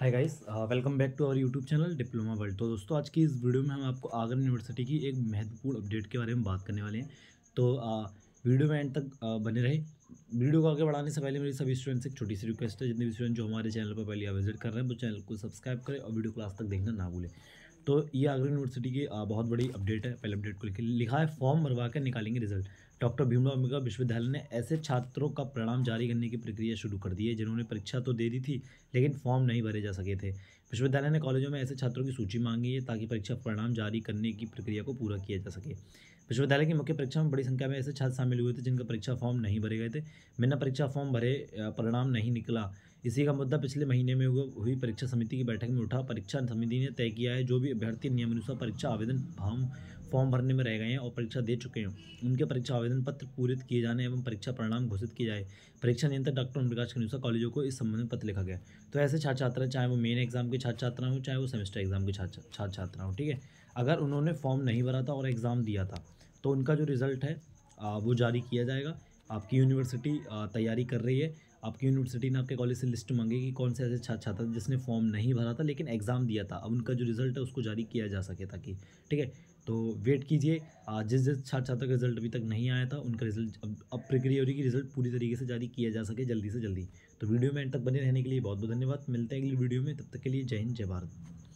hi guys welcome back to our YouTube channel diploma world तो दोस्तों आज की इस वीडियो में हम आपको आगरा यूनिवर्सिटी की एक महत्वपूर्ण अपडेट के बारे में बात करने वाले हैं तो आ, uh, वीडियो में एंड तक आ, uh, बने रहे वीडियो को आगे बढ़ाने से पहले मेरी सभी स्टूडेंट्स एक छोटी सी रिक्वेस्ट है जितने भी स्टूडेंट जो हमारे चैनल पर पहले विजिट कर रहे हैं वो चैनल को सब्सक्राइब करें और वीडियो क्लास तक देखना ना भूलें तो ये आगरा यूनिवर्सिटी की बहुत बड़ी अपडेट है पहले अपडेट को लिखे लिखा है फॉर्म भरवा कर निकालेंगे रिजल्ट डॉक्टर भीमराव अम्बेडकर विश्वविद्यालय ने ऐसे छात्रों का परिणाम जारी करने की प्रक्रिया शुरू कर दी है जिन्होंने परीक्षा तो दे दी थी लेकिन फॉर्म नहीं भरे जा सके थे विश्वविद्यालय ने कॉलेजों में ऐसे छात्रों की सूची मांगी है ताकि परीक्षा परिणाम जारी करने की प्रक्रिया को पूरा किया जा सके विश्वविद्यालय की मुख्य परीक्षा में बड़ी संख्या में ऐसे छात्र शामिल हुए थे जिनका परीक्षा फॉर्म नहीं भरे गए थे बिना परीक्षा फॉर्म भरे परिणाम नहीं निकला इसी का मुद्दा पिछले महीने में हुई परीक्षा समिति की बैठक में उठा परीक्षा समिति ने तय किया है जो भी अभ्यर्थी नियमानुसार परीक्षा आवेदन फॉर्म फॉर्म भरने में रह गए हैं और परीक्षा दे चुके हैं उनके परीक्षा आवेदन पत्र पूरित किए जाने एवं परीक्षा परिणाम घोषित किए जाए परीक्षा नियंत्रक डॉक्टर ओम प्रकाश के अनुसार कॉलेजों को इस संबंध में पत्र लिखा गया तो ऐसे छात्र छात्रा चाहे वो मेन एग्जाम के छात्र छात्रा हो चाहे वो सेमेस्टर एग्ज़ाम की छात्र छात्र छात्रा हो ठीक है अगर उन्होंने फॉर्म नहीं भरा था और एग्ज़ाम दिया था तो उनका जो रिज़ल्ट है वो जारी किया जाएगा आपकी यूनिवर्सिटी तैयारी कर रही है आपकी यूनिवर्सिटी ने आपके कॉलेज से लिस्ट मांगी कि कौन से ऐसे छात्र छात्र जिसने फॉर्म नहीं भरा था लेकिन एग्ज़ाम दिया था अब उनका जो रिज़ल्ट है उसको जारी किया जा सके ताकि ठीक है तो वेट कीजिए जिस जिस छात्र छात्रा का रिज़ल्ट अभी तक नहीं आया था उनका रिज़ल्ट अब अब प्रक्रिया हो रही कि रिज़ल्ट पूरी तरीके से जारी किया जा सके जल्दी से जल्दी तो वीडियो में एंड तक बने रहने के लिए बहुत बहुत धन्यवाद मिलते हैं अगली वीडियो में तब तक के लिए जय हिंद जय भारत